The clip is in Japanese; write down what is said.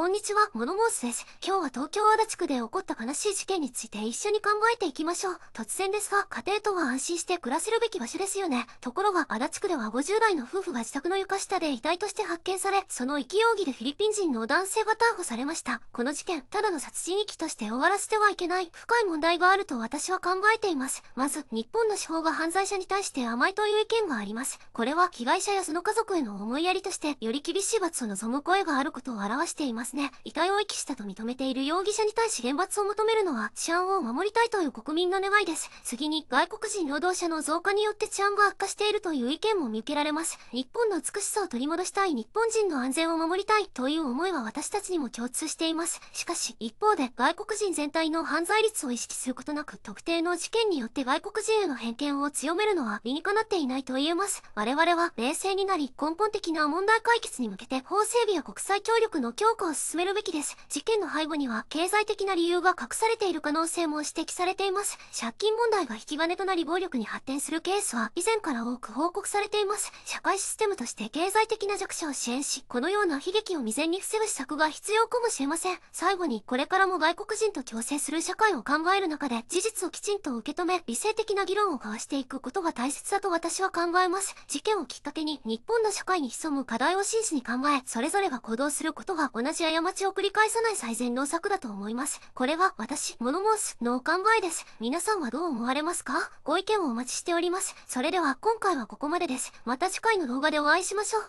こんにちは、モノモースです。今日は東京足立区で起こった悲しい事件について一緒に考えていきましょう。突然ですが、家庭とは安心して暮らせるべき場所ですよね。ところが、足立区では50代の夫婦が自宅の床下で遺体として発見され、その勢容疑でフィリピン人の男性が逮捕されました。この事件、ただの殺人遺棄として終わらせてはいけない、深い問題があると私は考えています。まず、日本の司法が犯罪者に対して甘いという意見があります。これは、被害者やその家族への思いやりとして、より厳しい罰を望む声があることを表しています。ますね。遺体を遺棄したと認めている容疑者に対し厳罰を求めるのは治安を守りたいという国民の願いです。次に外国人労働者の増加によって治安が悪化しているという意見も見受けられます。日本の美しさを取り戻したい日本人の安全を守りたいという思いは私たちにも共通しています。しかし、一方で外国人全体の犯罪率を意識することなく特定の事件によって外国人への偏見を強めるのは理にかなっていないと言えます。我々は冷静になり根本的な問題解決に向けて法整備や国際協力の強化を進めるべきです。事件の背後には経済的な理由が隠されている可能性も指摘されています。借金問題が引き金となり暴力に発展するケースは以前から多く報告されています。社会システムとして経済的な弱者を支援し、このような悲劇を未然に防ぐ施策が必要かもしれません。最後にこれからも外国人と共生する社会を考える中で事実をきちんと受け止め、理性的な議論を交わしていくことが大切だと私は考えます。事件をきっかけに日本の社会に潜む課題を真摯に考え、それぞれが行動することが同じし過ちを繰り返さない最善の策だと思います。これは私、物申す、のお考えです。皆さんはどう思われますかご意見をお待ちしております。それでは今回はここまでです。また次回の動画でお会いしましょう。